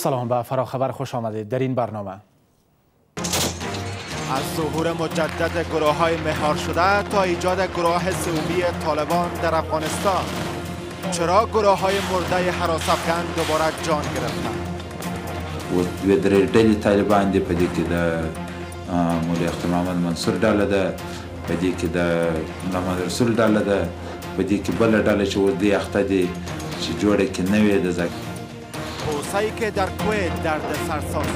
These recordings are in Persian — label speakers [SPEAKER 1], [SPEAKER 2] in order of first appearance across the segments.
[SPEAKER 1] سلام به خبر خوش آمدید در این برنامه از ظهور مجدد گروه های مهار شده تا ایجاد گروه سومی طالبان در افغانستان چرا گروه های مرده حراسفکن دوباره جان گرفتن؟ و در ډلې طالبان دی پدی که در د محمد منصور داله ده پدی که در د محمد رسول داله ده پدی که بله ډله دی توسعی که در کویت در سرساز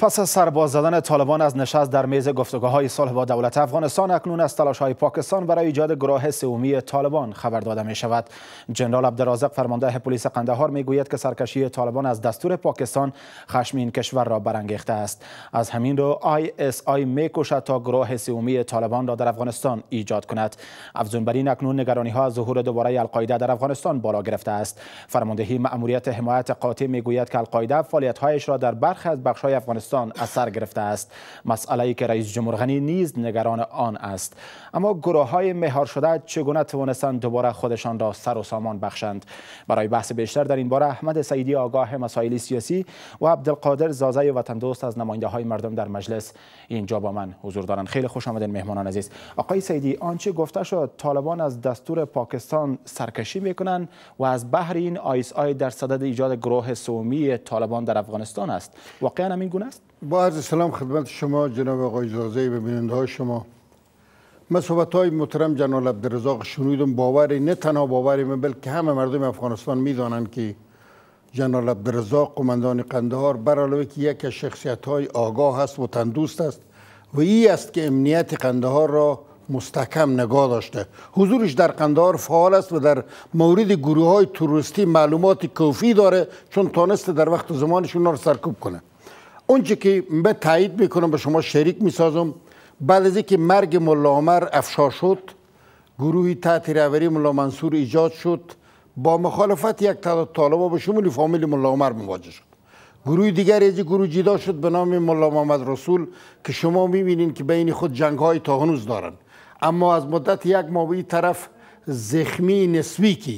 [SPEAKER 1] پس از سرباز زدن طالبان از نشست در میز گفتگوهای صلح با دولت افغانستان اکنون از تلاش های پاکستان برای ایجاد گروه سومی طالبان خبر داده می شود جنرال عبدالرازق فرمانده پلیس قندهار می گوید که سرکشی طالبان از دستور پاکستان خشم این کشور را برانگیخته است از همین رو آی اس آی می کشد تا گروه سومی طالبان را در افغانستان ایجاد کند افزون بر این اکنون نگرانی ها از ظهور دوباره القاعده در افغانستان بالا گرفته است فرماندهی ماموریت حمایت قاطع می گوید که القاعده فعالیت هایش را در برخی از بخش های افغانستان افغانستان اثر گرفته است مسئله ای که رئیس جمهور غنی نیز نگران آن است اما گروه های مهار شده چگونه توانستند دوباره خودشان را سر و سامان بخشند برای بحث بیشتر در این باره احمد سعیدی آگاه مسائل سیاسی و عبدالقادر زازای وطن دوست از نماینده های مردم در مجلس اینجا با من حضور دارند خیلی خوش آمدین مهمانان عزیز آقای سعیدی آنچه گفته شد طالبان از دستور پاکستان سرکشی میکنند و از بحر این آیس آی در صدد ایجاد گروه سومی طالبان در افغانستان است واقعا همین گونه است
[SPEAKER 2] با عرض سلام خدمت شما جناب آقای اجلازی و بیننده های شما من صحبت های محترم جناب عبدالرزاق شنیدم باوری نه تنها باوری من بلکه همه مردم افغانستان میدانند که جنال عبدالرزاق قماندان قندهار برالوه که یک از شخصیت های آگاه هست و تندوست است و ای است که امنیت قندهار را مستحکم نگاه داشته حضورش در قندهار فعال است و در مورد گروه های تروریستی معلومات کافی داره چون تانسته در وقت زمانش اونا سرکوب کنه اونچه که من تایید میکنم به شما شریک میسازم بعد از اینکه مرگ ملا عمر افشا شد گروه تحت رهبری ملا منصور ایجاد شد با مخالفت یک تعداد طالبا به شمول فامیل ملا عمر مواجه شد گروه دیگر از گروه جدا شد به نام ملا محمد رسول که شما میبینین که بین خود جنگ های تا هنوز دارن اما از مدت یک ماه طرف زخمی نسبی که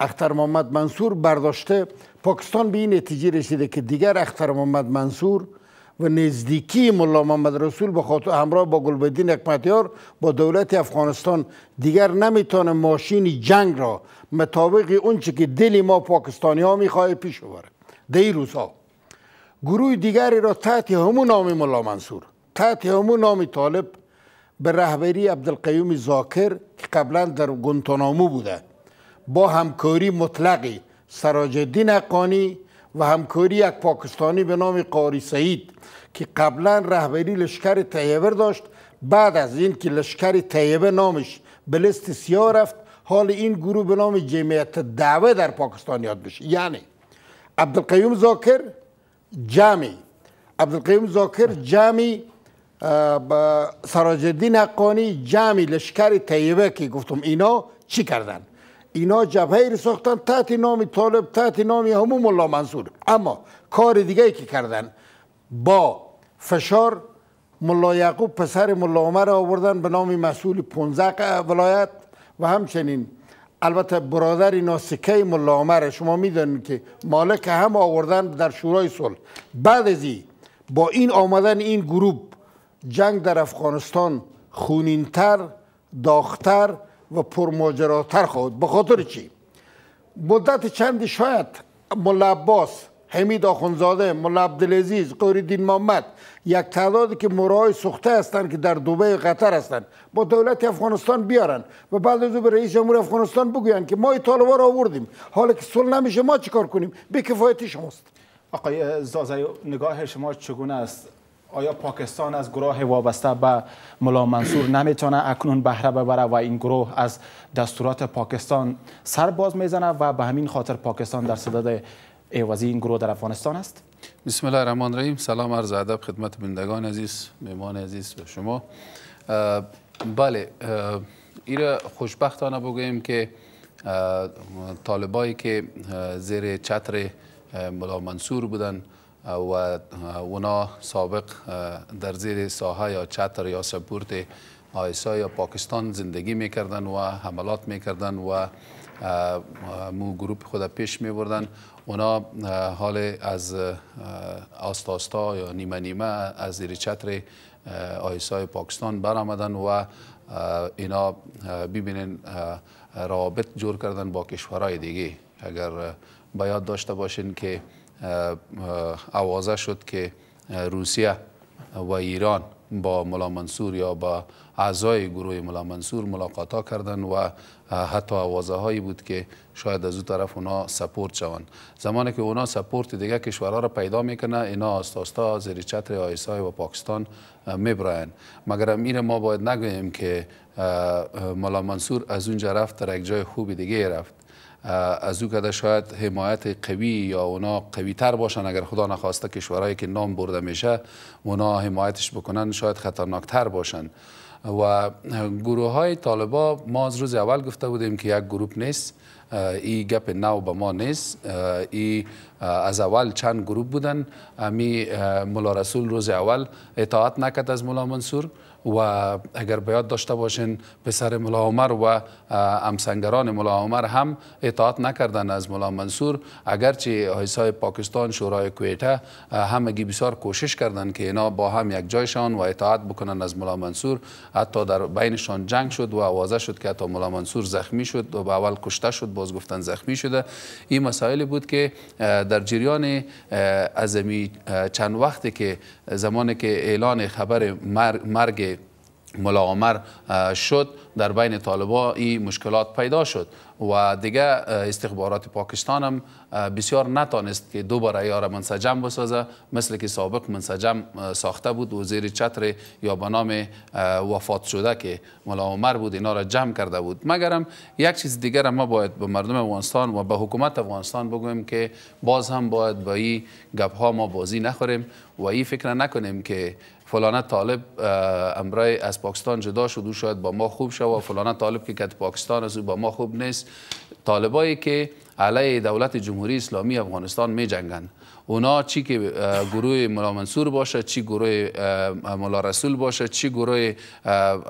[SPEAKER 2] اختر محمد منصور برداشته پاکستان به این نتیجه رسیده که دیگر اختر محمد منصور و نزدیکی ملا محمد رسول به خاطر همراه با گلبدین حکمتیار با دولت افغانستان دیگر نمیتونه ماشین جنگ را مطابق اونچه که دل ما پاکستانی ها میخواه پیش ببره دی روزها گروه دیگری را تحت همون نام ملا منصور تحت همون نام طالب به رهبری عبدالقیوم زاکر که قبلا در گنتانامو بوده با همکاری مطلقی سراج الدین و همکاری یک پاکستانی به نام قاری سعید که قبلا رهبری لشکر طیبه داشت بعد از این که لشکر طیبه نامش به لست سیاه رفت حال این گروه به نام جمعیت دعوه در پاکستان یاد بشه یعنی عبدالقیوم زاکر جمعی عبدالقیوم زاکر جمعی سراجدین حقانی جمعی لشکر طیبه که گفتم اینا چی کردن اینا جبهه ای ساختن تحت نام طالب تحت نام همون ملا منصور اما کار دیگه ای که کردن با فشار ملا یعقوب پسر ملا عمر آوردن به نام مسئول 15 ولایت و همچنین البته برادر اینا سکه ملا عمر شما میدونید که مالک هم آوردن در شورای صلح بعد از این با این آمدن این گروه جنگ در افغانستان خونینتر داختر و پرماجراتر خواهد به خاطر چی مدت چندی شاید ملا عباس حمید آخونزاده ملا عبدالعزیز دین محمد یک تعدادی که مرای سخته هستند که در دوبه قطر هستند با دولت افغانستان بیارن و بعد از به رئیس جمهور افغانستان بگویند که ما طالبا را آوردیم حالا که سل نمیشه ما چیکار کنیم بیکفایتی شماست
[SPEAKER 1] آقای زازای نگاه شما چگونه است آیا پاکستان از گروه وابسته به ملا منصور نمیتونه اکنون بهره ببره و این گروه از دستورات پاکستان سر باز میزنه و به همین خاطر پاکستان در صدد
[SPEAKER 3] ایوازی این گروه در افغانستان است بسم الله الرحمن الرحیم سلام عرض ادب خدمت بندگان عزیز مهمان عزیز به شما بله ایره خوشبختانه بگویم که طالبایی که زیر چتر ملا منصور بودن و اونا سابق در زیر ساحه یا چتر یا سپورت آیسا یا پاکستان زندگی میکردن و حملات میکردن و مو گروپ خود پیش میبردن اونا حال از آستاستا یا نیمه نیمه از زیر چتر آیسای پاکستان برآمدن و اینا ببینن رابط جور کردن با کشورهای دیگه اگر باید داشته باشین که اوازه شد که روسیه و ایران با ملا منصور یا با اعضای گروه ملا منصور ملاقاتا کردن و حتی آوازه هایی بود که شاید از او طرف اونا سپورت شوند زمانی که اونا سپورت دیگه کشورها را پیدا میکنه اینا آستاستا زیر چتر آیسای و پاکستان میبراین مگر امیر ما باید نگویم که ملا منصور از اونجا رفت در یک جای خوبی دیگه رفت از او کده شاید حمایت قوی یا اونا قوی تر باشن اگر خدا نخواسته کشورهایی که نام برده میشه اونا حمایتش بکنن شاید تر باشن و گروه های طالبا ما از روز اول گفته بودیم که یک گروه نیست ای گپ نو به ما نیست ای از اول چند گروه بودن امی مولا رسول روز اول اطاعت نکرد از ملا منصور و اگر باید داشته باشین پسر ملا عمر و امسنگران ملا عمر هم اطاعت نکردن از ملا منصور اگرچه حیثای پاکستان شورای کویته همگی بسیار کوشش کردن که اینا با هم یک جایشان و اطاعت بکنن از ملا منصور حتی در بینشان جنگ شد و آوازه شد که حتی ملا منصور زخمی شد و به اول کشته شد باز گفتن زخمی شده این مسائلی بود که در جریان ازمی چند وقتی که زمانی که اعلان خبر مرگ ملا عمر شد در بین طالبا این مشکلات پیدا شد و دیگه استخبارات پاکستان هم بسیار نتانست که دوباره یار منسجم بسازه مثل که سابق منسجم ساخته بود و زیر چتر یا به وفات شده که ملا عمر بود اینا را جمع کرده بود مگرم یک چیز دیگر ما باید به مردم افغانستان و به حکومت افغانستان بگویم که باز هم باید با این گپ ها ما بازی نخوریم و این فکر نکنیم که فلانه طالب امرای از پاکستان جدا شد او شاید با ما خوب شد و فلانه طالب که کت پاکستان از او با ما خوب نیست طالبایی که علیه دولت جمهوری اسلامی افغانستان می اونا چی که گروه ملا منصور باشه چی گروه ملا رسول باشه چی گروه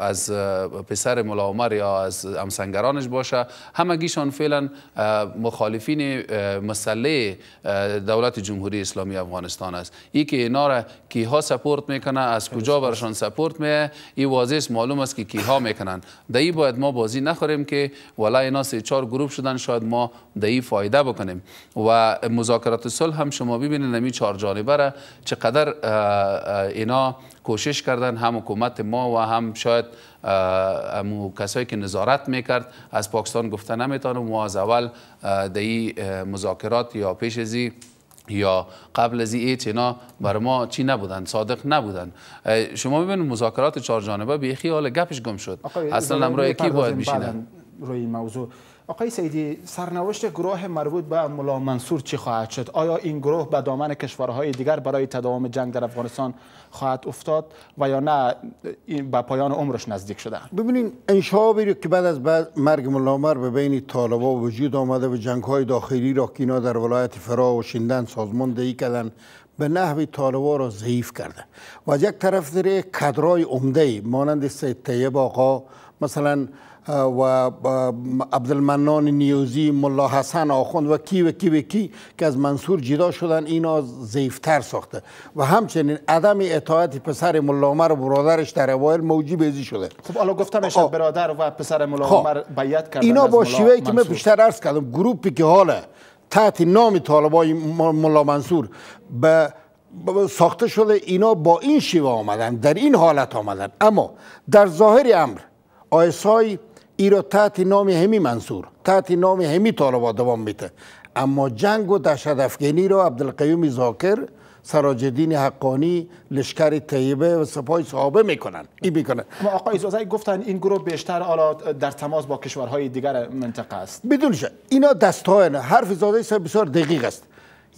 [SPEAKER 3] از پسر ملا عمر یا از امسنگرانش باشه همگیشان فعلا مخالفین مسئله دولت جمهوری اسلامی افغانستان است ای که اینا را کیها سپورت میکنه از کجا برشان سپورت میه این واضح معلوم است که کیها میکنن دایی باید ما بازی نخوریم که ولی اینا سه چهار گروه شدن شاید ما دایی فایده بکنیم و مذاکرات صلح هم شما بی میبینین نمی چهار جانبه را چقدر اینا کوشش کردن هم حکومت ما و هم شاید امو کسایی که نظارت میکرد از پاکستان گفته نمیتانم و از اول دی مذاکرات یا پیش ازی یا قبل از ایت اینا بر ما چی نبودن صادق نبودن شما ببینید مذاکرات چهار جانبه به خیال گپش گم شد اصلا روی یکی باید میشدن
[SPEAKER 1] روی موضوع آقای سیدی سرنوشت گروه مربوط به ملا منصور چی خواهد شد؟ آیا این گروه به دامن کشورهای دیگر برای تداوم جنگ در افغانستان خواهد افتاد و یا نه به پایان عمرش نزدیک شده؟
[SPEAKER 2] ببینین انشابی که بعد از بعد مرگ ملا عمر به بین طالبا وجود آمده و جنگ های داخلی را که اینا در ولایت فرا و شندن سازمان دهی کردن به نحوی طالبا را ضعیف کرده و از یک طرف داره کدرای عمده مانند سید طیب آقا مثلا و عبدالمنان نیوزی ملا حسن آخوند و کی و کی و کی که از منصور جدا شدن اینا ضعیفتر ساخته و همچنین عدم اطاعت پسر ملا عمر و برادرش در اوایل موجی ازی شده
[SPEAKER 1] خب حالا گفتم خب. برادر و پسر ملا خب. عمر بیعت کردن اینا با شیوهی که من
[SPEAKER 2] بیشتر عرض کردم گروپی که حاله تحت نام طالبای ملا منصور به ساخته شده اینا با این شیوه آمدن در این حالت آمدن اما در ظاهر امر آیسای ای را تحت نام همی منصور تحت نام همی طالبا دوام میته اما جنگ و دهشت افغانی را عبدالقیوم زاکر سراجدین حقانی لشکر طیبه و سپاه صحابه میکنن این میکنن اما آقای زازای گفتن این گروه بیشتر در تماس با کشورهای دیگر منطقه است بدون اینا دستای حرف زازای بسیار دقیق است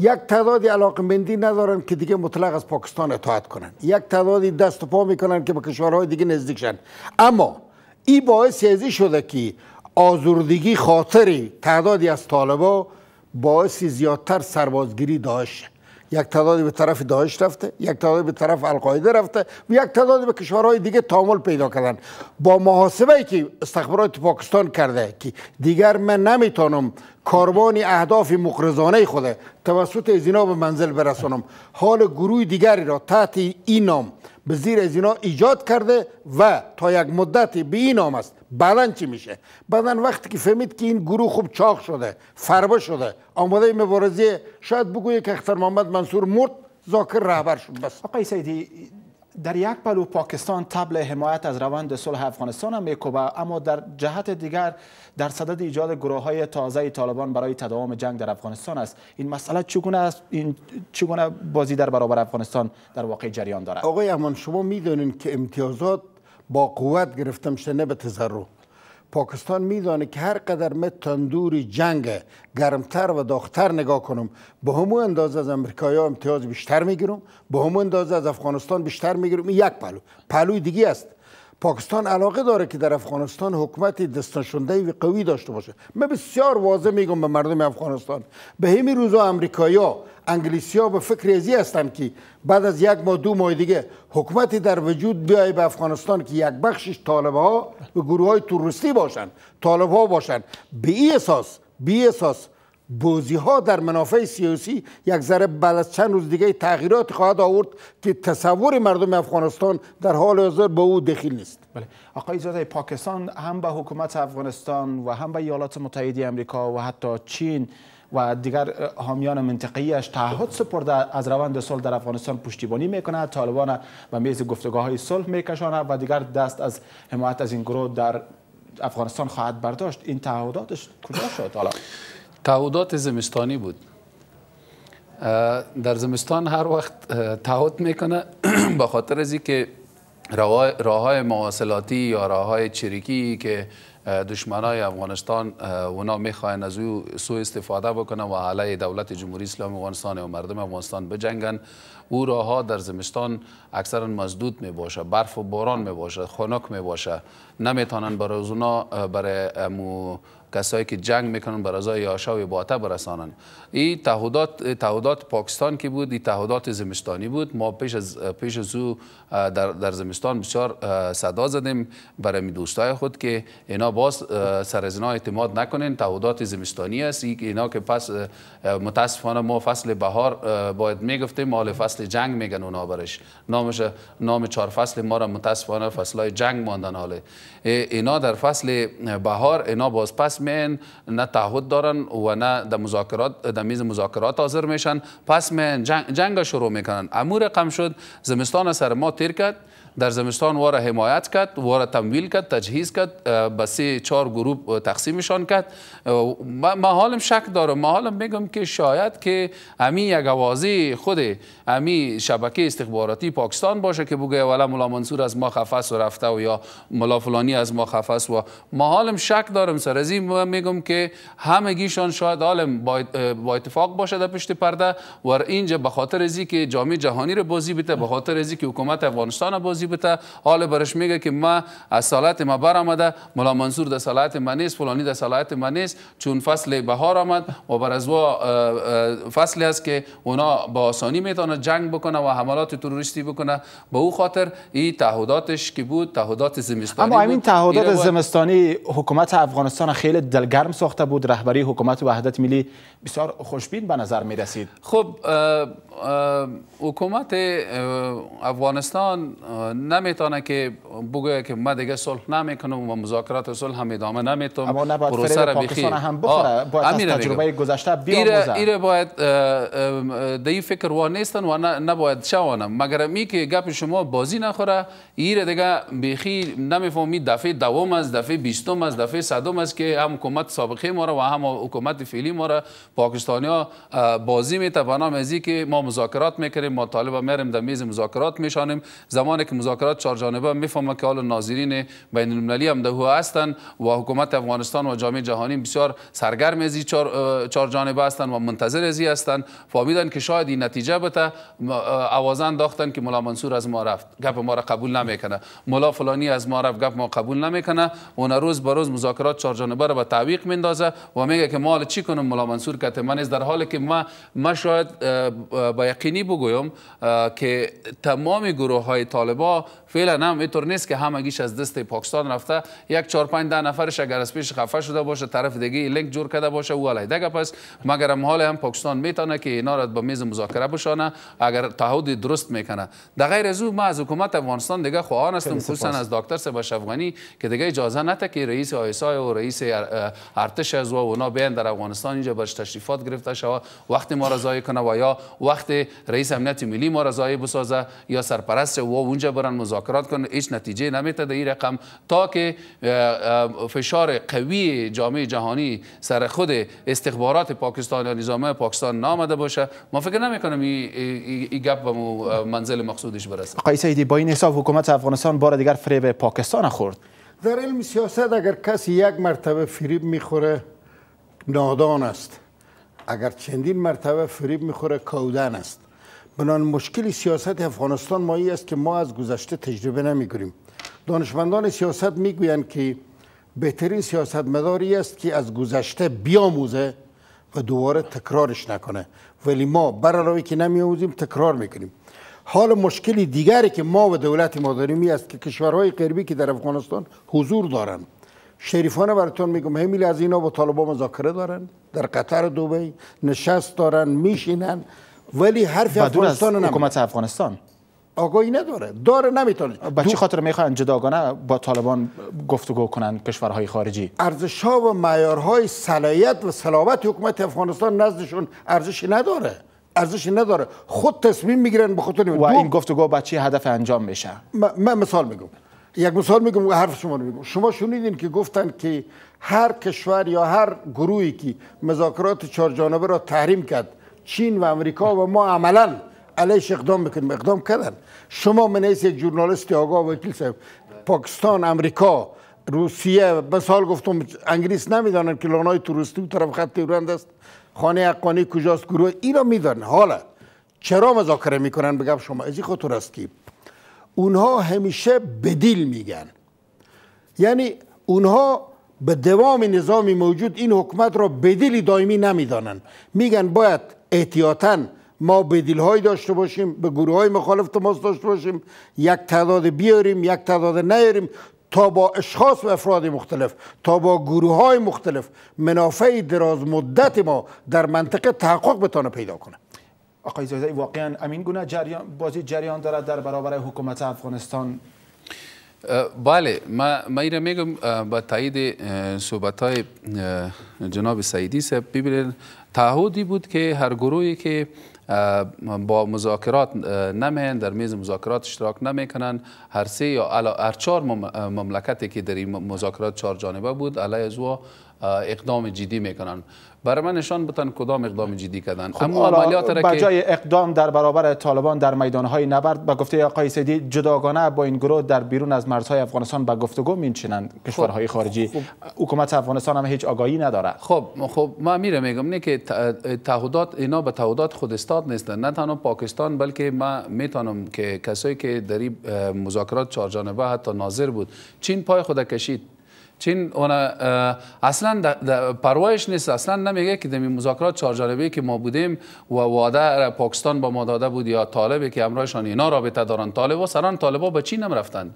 [SPEAKER 2] یک تعدادی علاقه مندی ندارن که دیگه مطلق از پاکستان اطاعت کنن یک تعدادی دست و پا میکنن که به کشورهای دیگه نزدیک شن اما این باعث ازی شده که آزردگی خاطری تعدادی از طالبا باعث زیادتر سربازگیری داشت یک تعدادی به طرف داعش رفته یک تعدادی به طرف القاعده رفته و یک تعدادی به کشورهای دیگه تعامل پیدا کردن با محاسبه که استخبارات پاکستان کرده که دیگر من نمیتونم کاروان اهداف مقرزانه خوده توسط از به منزل برسانم حال گروه دیگری را تحت این نام به زیر از ایجاد کرده و تا یک مدت به این نام است بعدا چی میشه بعدا وقتی که فهمید که این گروه خوب چاق شده فربه شده آماده مبارزه شاید بگویه که اختر محمد منصور مرد ذاکر رهبر شد بس آقای سیدی در یک
[SPEAKER 1] پلو پاکستان تبل حمایت از روند صلح افغانستان هم میکوبه اما در جهت دیگر در صدد ایجاد گروه های تازه طالبان برای تداوم جنگ در افغانستان است این مسئله
[SPEAKER 2] چگونه است این چگونه بازی در برابر افغانستان در واقع جریان دارد آقای امان شما میدونین که امتیازات با قوت گرفته میشه نه به تزرع پاکستان میدانه که هر قدر من تندوری جنگ گرمتر و داختر نگاه کنم به همون اندازه از امریکایی ها امتیاز بیشتر میگیرم به همون اندازه از افغانستان بیشتر میگیرم این یک پلو پلوی دیگه است پاکستان علاقه داره که در افغانستان حکومت دستنشنده و قوی داشته باشه من بسیار واضح میگم به مردم افغانستان به همین روزا ها انگلیسی ها به فکر ازی هستند که بعد از یک ماه دو ماه دیگه حکومتی در وجود بیای به افغانستان که یک بخشش طالب ها و گروه های توریستی باشن طالب ها باشند به این اساس بی اساس بوزی ها در منافع سیاسی یک ذره بعد از چند روز دیگه تغییرات خواهد آورد که تصور مردم افغانستان در حال حاضر به او دخیل نیست
[SPEAKER 1] بله آقای زاده پاکستان هم به حکومت افغانستان و هم به ایالات متحده آمریکا و حتی چین و دیگر حامیان منطقیش تعهد سپرده از روند صلح در افغانستان پشتیبانی میکنه طالبان و میز گفتگاه های صلح میکشانه و دیگر دست از حمایت از این گروه در افغانستان خواهد
[SPEAKER 3] برداشت این تعهداتش کجا شد حالا تعهدات زمستانی بود در زمستان هر وقت تعهد میکنه به خاطر از که راه های مواصلاتی یا راه های چریکی که دشمن های افغانستان اونا میخواین از او سو استفاده بکنن و علیه دولت جمهوری اسلامی افغانستان و مردم افغانستان بجنگن او راه ها در زمستان اکثرا مزدود می باشه برف و باران می باشه خنک می باشه نمیتونن برای اونا برای کسایی که جنگ میکنن بر ازای یاشا و باته برسانن این تعهدات تعهدات پاکستان که بود این تعهدات زمستانی بود ما پیش از پیش از در, در زمستان بسیار صدا زدیم برای دوستای خود که اینا باز سر از اعتماد نکنین تعهدات زمستانی است اینا که پس متاسفانه ما فصل بهار باید میگفتیم مال فصل جنگ میگن اونا برش نامش نام چهار فصل ما را متاسفانه فصلای جنگ ماندن حاله اینا در فصل بهار اینا باز پس میان نه تعهد دارن و نه در مذاکرات در میز مذاکرات حاضر میشن پس میان جنگ, شروع میکنن امور رقم شد زمستان سر ما تیر کرد در زمستان واره حمایت کرد واره تمویل کرد تجهیز کرد به سه چهار گروه تقسیمشان کرد ما حالم شک دارم ما حالم میگم که شاید که امی یک آوازی خود امی شبکه استخباراتی پاکستان باشه که بگه اولا ملا منصور از ما خفص و رفته و یا ملا فلانی از ما خفص و ما حالم شک دارم سر از این میگم که همگیشان شاید حالم با اتفاق باشه در پشت پرده و اینجا به خاطر ازی که جامعه جهانی رو بازی بیته به خاطر ازی که حکومت افغانستان بازی راضی بته حال برش میگه که ما از سالت ما آمده ملا منصور در سالت ما نیست فلانی در سالت ما نیست چون فصل بهار آمد و بر از فصلی است که اونا با آسانی میتونه جنگ بکنه و حملات تروریستی بکنه به او خاطر این تعهداتش که بود تعهدات زمستانی اما این تعهدات
[SPEAKER 1] زمستانی حکومت افغانستان خیلی دلگرم ساخته بود رهبری حکومت وحدت ملی بسیار خوشبین به نظر می
[SPEAKER 3] رسید خب حکومت افغانستان نمیتونه که بگه که ما دیگه صلح نمیکنم و مذاکرات صلح هم ادامه نمیتم اما نباید فریب پاکستان هم بخوره باید از تجربه گذشته ایره باید دیگه فکر و نیستن و نباید شوانم مگر می که گپ شما بازی نخوره ایره دیگه بیخی نمیفهمی دفعه دوم از دفعه بیستم از دفعه صدم است که هم حکومت سابقه ما را و هم حکومت فعلی ما را پاکستانیا بازی بازی میته بنا که ما مذاکرات میکنیم ما طالب میریم در میز مذاکرات میشانیم زمانی که مذاکرات چهار جانبه میفهمه که حال ناظرین بین المللی هم ده هستن و حکومت افغانستان و جامعه جهانی بسیار سرگرم از چهار, جانبه هستن و منتظر ازی هستن فهمیدن که شاید این نتیجه بته اوازن داختن که مولا منصور از ما رفت گپ ما را قبول نمیکنه مولا فلانی از ما رفت گپ ما قبول نمیکنه اون روز به روز مذاکرات چهار جانبه را به تعویق میندازه و میگه که مال چی کنم مولا منصور کته من در حالی که ما ما شاید با یقینی بگویم که تمام گروه های طالبان فعلا هم اینطور نیست که همگیش از دست پاکستان رفته یک چهار پنج ده نفرش اگر از پیش خفه شده باشه طرف دیگه لینک جور کرده باشه و علی پس پس مگر حال هم پاکستان میتونه که اینا با به میز مذاکره بشانه اگر تعهد درست میکنه در غیر از ما از حکومت افغانستان دیگه خواهان هستم خصوصا از دکتر سبش افغانی که دیگه اجازه نته که رئیس آیسا و رئیس ارتش از و اونا بیان در افغانستان اینجا باش تشریفات گرفته شوه وقت ما رضای کنه و یا وقت رئیس امنیت ملی ما رضای بسازه یا سرپرست و اونجا برن مذاکرات کنن هیچ نتیجه نمیتد این رقم تا که فشار قوی جامعه جهانی سر خود استخبارات پاکستان یا نظامه پاکستان نامده باشه ما فکر نمیکنم این گپ به منزل مقصودش برسه
[SPEAKER 1] آقای سیدی با این حساب حکومت افغانستان بار دیگر فریب پاکستان خورد
[SPEAKER 3] در علم
[SPEAKER 2] سیاست اگر کسی یک مرتبه فریب میخوره نادان است اگر چندین مرتبه فریب میخوره کودن است بنان مشکل سیاست افغانستان مایی است که ما از گذشته تجربه نمیگیریم دانشمندان سیاست میگویند که بهترین سیاست مداری است که از گذشته بیاموزه و دوباره تکرارش نکنه ولی ما برای که نمیاموزیم تکرار میکنیم حال مشکلی دیگری که ما و دولت ما داریم است که کشورهای غربی که در افغانستان حضور دارند شریفانه براتون میگم همین از اینا با طالبان مذاکره دارن در قطر دوبی نشست دارن میشینن ولی حرف افغانستان از حکومت افغانستان آگاهی نداره داره نمیتونه با چه
[SPEAKER 1] خاطر میخوان جداگانه با طالبان گفتگو کنن کشورهای خارجی
[SPEAKER 2] ارزش ها و معیارهای صلاحیت و صلابت حکومت افغانستان نزدشون ارزشی نداره ارزشی نداره خود تصمیم میگیرن به خودتون و این گفتگو با چه هدف انجام میشه من مثال میگم یک مثال میگم حرف شما رو میگم شما شنیدین که گفتن که هر کشور یا هر گروهی که مذاکرات چهار جانبه را تحریم کرد چین و امریکا و ما عملا علیش اقدام میکنیم اقدام کردن شما من یک جورنالیست آگاه وکیل صاحب پاکستان امریکا روسیه مثال گفتم انگلیس نمیدانن که لانای توریستی و طرف خط تیرند است خانه حقانی کجاست گروه را میدانن حالا چرا مذاکره میکنن بگم شما ازی خطر است که اونها همیشه بدیل میگن یعنی اونها به دوام نظامی موجود این حکومت را بدیلی دائمی نمیدانند میگن باید احتیاطاً ما بدیل های داشته باشیم به گروه های مخالف تماس داشته باشیم یک تعداد بیاریم یک تعداد نیاریم تا با اشخاص و افراد مختلف تا با گروه های مختلف منافع دراز مدت ما در منطقه تحقق بتانه پیدا کنه
[SPEAKER 1] آقای زایده واقعا امین گونه جریان بازی جریان دارد در برابر حکومت افغانستان
[SPEAKER 3] بله ما, ما ایره میگم با تایید صحبت های جناب سعیدی صاحب ببینید تعهدی بود که هر گروهی که با مذاکرات نمیان در میز مذاکرات اشتراک نمیکنن هر سه یا هر چهار مملکتی که در این مذاکرات چهار جانبه بود علی از اقدام جدی میکنن برای من نشان بتن کدام اقدام جدی کردن خب، اما عملیات را که جای
[SPEAKER 1] اقدام در برابر طالبان در میدانهای نبرد به گفته آقای سیدی جداگانه با این گروه در بیرون از مرزهای افغانستان به گفتگو کشور خب، کشورهای خارجی خب. حکومت افغانستان
[SPEAKER 3] هم هیچ آگاهی نداره خب خب ما میره میگم نه که تعهدات اینا به تعهدات خود استاد نیستن نه تنها پاکستان بلکه ما میتونم که کسایی که در مذاکرات چهار جانبه ناظر بود چین پای خود کشید چین اون اصلا پروایش نیست اصلا نمیگه که دمی مذاکرات چهار جانبه که ما بودیم و وعده پاکستان با ما داده بود یا طالبی که امرایشان اینا رابطه دارن طالب و سران طالبا به چین هم رفتن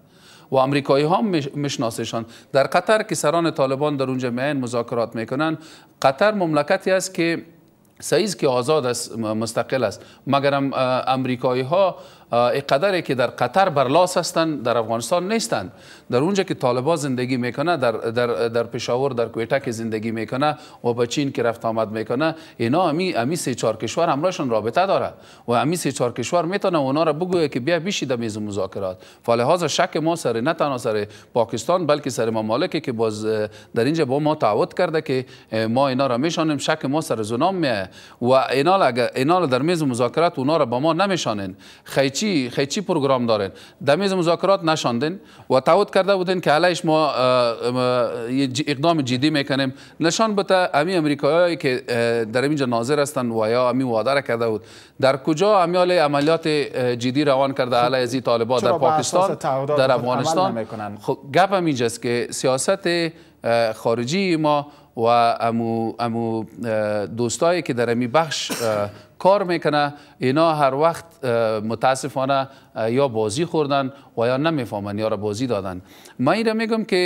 [SPEAKER 3] و امریکایی ها مشناسشان در قطر که سران طالبان در اونجا میان مذاکرات میکنن قطر مملکتی است که سعیز که آزاد است مستقل است مگرم امریکایی ها قدری که در قطر برلاس هستند در افغانستان نیستند در اونجا که طالبا زندگی میکنه در, در, در پشاور در کویته که زندگی میکنه و به چین که رفت آمد میکنه اینا امی, امی سه چهار کشور همراهشون رابطه داره و امی سه چهار کشور میتونه اونا را بگویه که بیا بشید میز مذاکرات فلحاظ شک ما سر نه تنها سر پاکستان بلکه سر ممالکی که باز در اینجا با ما تعهد کرده که ما اینا را میشانیم شک ما سر زنام میه و اینا اگر اینا در میز مذاکرات اونا را با ما نمیشانن خیلی خیچی خیچی پروگرام دارین در مذاکرات نشاندن و تعهد کرده بودن که علیش ما اقدام جدی میکنیم نشان بده امی امریکایی که در اینجا ناظر هستن و یا امی وعده را کرده بود در کجا امیال عملیات جدی روان کرده خب، علی از طالبان در پاکستان در افغانستان خب گپ هم اینجاست که سیاست خارجی ما و امو, امو دوستایی که در امی بخش کار میکنه اینا هر وقت متاسفانه یا بازی خوردن و یا نمیفهمن یا را بازی دادن من این را میگم که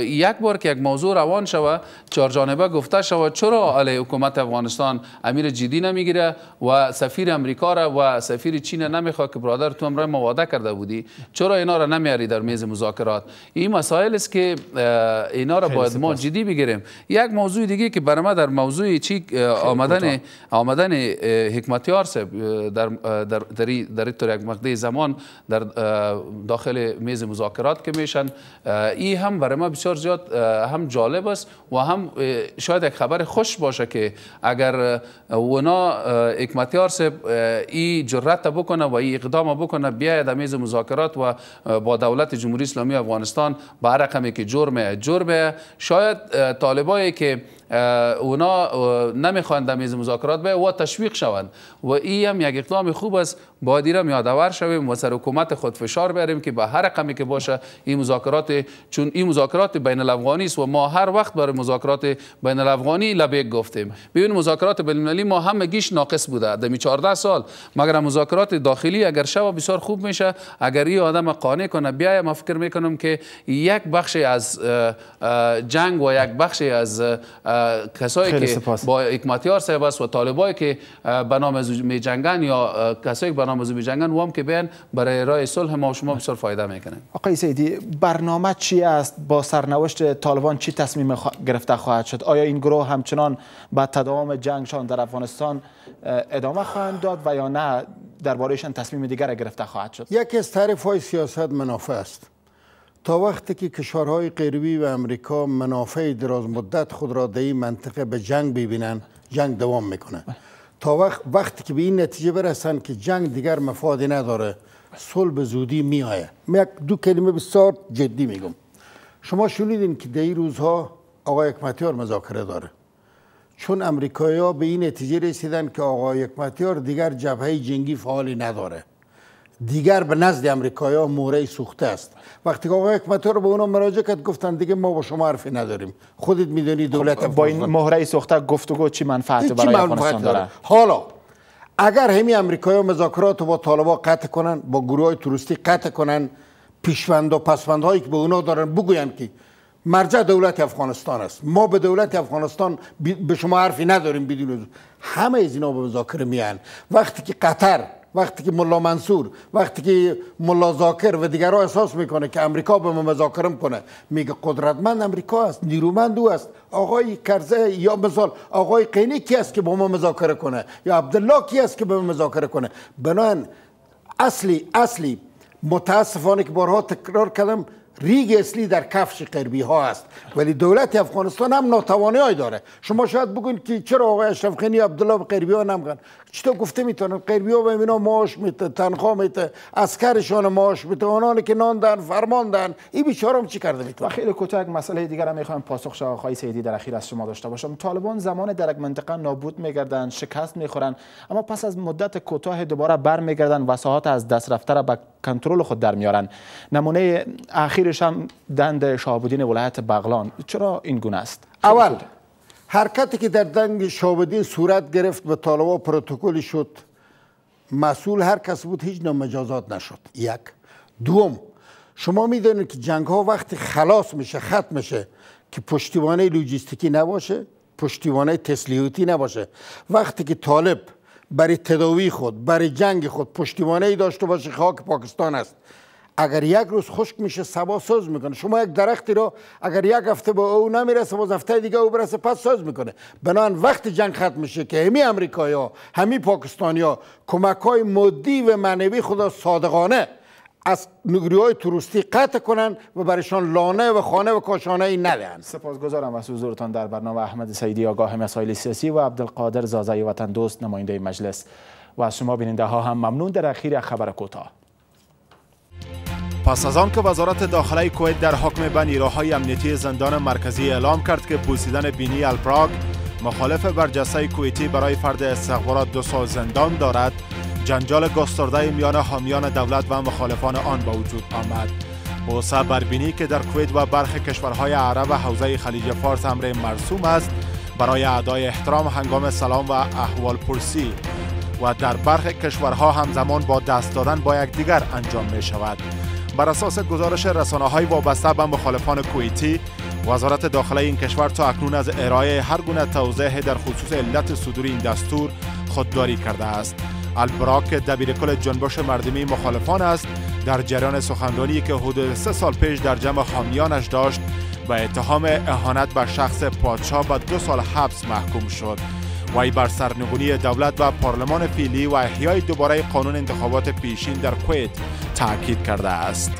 [SPEAKER 3] یک بار که یک موضوع روان شوه چهار جانبه گفته شوه چرا علی حکومت افغانستان امیر جدی نمیگیره و سفیر امریکا را و سفیر چین نمیخواد که برادر تو امرای مواده کرده بودی چرا اینا را نمیاری در میز مذاکرات این مسائل است که اینا را باید ما جدی بگیریم یک موضوع دیگه که برای در موضوع چی آمدن آمدن حکمتیار صاحب در, در, در, یک زمان در داخل میز مذاکرات که میشن این هم برای ما بسیار زیاد هم جالب است و هم شاید یک خبر خوش باشه که اگر اونا حکمتیار صاحب ای جرأت بکنه و این اقدام بکنه بیاید در میز مذاکرات و با دولت جمهوری اسلامی افغانستان با رقمی که جرمه جرمه شاید طالبایی که اونا نمیخوان در میز مذاکرات به و تشویق شوند و این هم یک اقدام خوب است باید را آور شویم و سر حکومت خود فشار بریم که به هر رقمی که باشه این مذاکرات چون این مذاکرات بین الافغانی است و ما هر وقت برای مذاکرات بین الافغانی لبیک گفتیم ببین مذاکرات بین المللی ما همه گیش ناقص بوده دمی 14 سال مگر مذاکرات داخلی اگر شوا بسیار خوب میشه اگر این آدم قانع کنه بیایم ما فکر میکنم که یک بخش از جنگ و یک بخش از کسایی که با اکمتیار صاحب است و طالبایی که به نام می جنگن یا کسایی که به نام می جنگن وام که بین برای رای صلح ما شما بسیار فایده میکنن
[SPEAKER 1] آقای سیدی برنامه چی است با سرنوشت طالبان چی تصمیم گرفته خواهد شد آیا این گروه همچنان با تداوم جنگشان در افغانستان ادامه خواهند داد و یا نه دربارهشان تصمیم دیگر گرفته خواهد شد
[SPEAKER 2] یکی از تعریف های سیاست منافع است تا وقتی که کشورهای قریبی و امریکا منافع دراز مدت خود را در این منطقه به جنگ ببینن جنگ دوام میکنه تا وقت وقتی که به این نتیجه برسن که جنگ دیگر مفادی نداره صلح به زودی میآیه من یک دو کلمه بسیار جدی میگم شما شنیدین که در این روزها آقای حکمتیار مذاکره داره چون امریکایی ها به این نتیجه رسیدن که آقای حکمتیار دیگر جبهه جنگی فعالی نداره دیگر به نزد امریکایی ها موره سوخته است وقتی که آقای رو به اونا مراجعه کرد گفتن دیگه ما با شما حرفی نداریم خودت میدونی خب، دولت با این مهره سوخته گفتگو چی منفعت برای افغانستان داره حالا اگر همی امریکایی مذاکرات با طالبا قطع کنن با گروه های توریستی قطع کنن پیشوند و پسوند هایی که به اونا دارن بگوین که مرجع دولت افغانستان است ما به دولت افغانستان به شما حرفی نداریم بدون همه از اینا به مذاکره میان وقتی که قطر وقتی که ملا منصور وقتی که ملا زاکر و دیگرها احساس میکنه که امریکا به ما مذاکره میکنه میگه قدرتمند امریکا است نیرومند او است آقای کرزه یا مثال آقای قینی کی است که با ما مذاکره کنه یا عبدالله کی است که به ما مذاکره کنه بنان اصلی اصلی متاسفانه که بارها تکرار کردم ریگ اصلی در کفش قربی ها است ولی دولت افغانستان هم ناتوانی های داره شما شاید بگوین که چرا آقای اشرف غنی عبدالله به قربی ها نمگن چطور گفته میتونن قربی ها به اینا معاش میته تنخوا میته اسکرشان معاش میته آنان که ناندن فرماندن این بیچاره چی کرده میتونه خیلی
[SPEAKER 1] کوتاه مسئله دیگر هم میخوام پاسخ آقای سیدی در اخیر از شما داشته باشم طالبان زمان در یک منطقه نابود میگردن شکست میخورن اما پس از مدت کوتاه دوباره برمیگردن وساحات از دست را به کنترل خود در میارن نمونه اخیرش هم دند شاهبودین ولایت بغلان چرا این گونه است اول
[SPEAKER 2] حرکتی که در دنگ شاهبودین صورت گرفت به طالبا پروتکل شد مسئول هر کس بود هیچ نوع مجازات نشد یک دوم شما میدونید که جنگ ها وقتی خلاص میشه ختم میشه که پشتیبانه لوجستیکی نباشه پشتیبانه تسلیحاتی نباشه وقتی که طالب برای تداوی خود برای جنگ خود پشتیبانی داشته باشه خاک پاکستان است اگر یک روز خشک میشه سبا سوز میکنه شما یک درختی را اگر یک هفته با او نمیرسه باز هفته دیگه او برسه پس ساز میکنه بنان وقت جنگ ختم میشه که همی امریکایی ها همی پاکستانی ها کمک های مادی و معنوی خدا صادقانه از نگری های توریستی قطع کنند و برایشان لانه و خانه و کاشانه ای ندهند سپاسگزارم از حضورتان در
[SPEAKER 1] برنامه احمد سیدی آگاه مسائل سیاسی و عبدالقادر زازای وطن دوست نماینده مجلس و از شما بیننده ها هم ممنون در اخیر خبر کوتاه پس از آن که وزارت داخلی کویت در حکم به نیروهای امنیتی زندان مرکزی اعلام کرد که پوسیدن بینی الپراگ مخالف برجسته کویتی برای فرد استخبارات دو سال زندان دارد جنجال گسترده میان حامیان دولت و مخالفان آن با وجود آمد حوسه بربینی که در کویت و برخی کشورهای عرب و حوزه خلیج فارس امر مرسوم است برای ادای احترام هنگام سلام و احوال پرسی و در برخی کشورها همزمان با دست دادن با یکدیگر انجام می شود بر اساس گزارش رسانه های وابسته به مخالفان کویتی وزارت داخلی این کشور تا اکنون از ارائه هر گونه توضیح در خصوص علت صدور این دستور خودداری کرده است البراک کل جنبش مردمی مخالفان است در جریان سخنرانی که حدود سه سال پیش در جمع حامیانش داشت و اتهام اهانت به شخص پادشاه به دو سال حبس محکوم شد وی بر سرنگونی دولت و پارلمان فیلی و احیای دوباره قانون انتخابات پیشین در کویت تاکید کرده است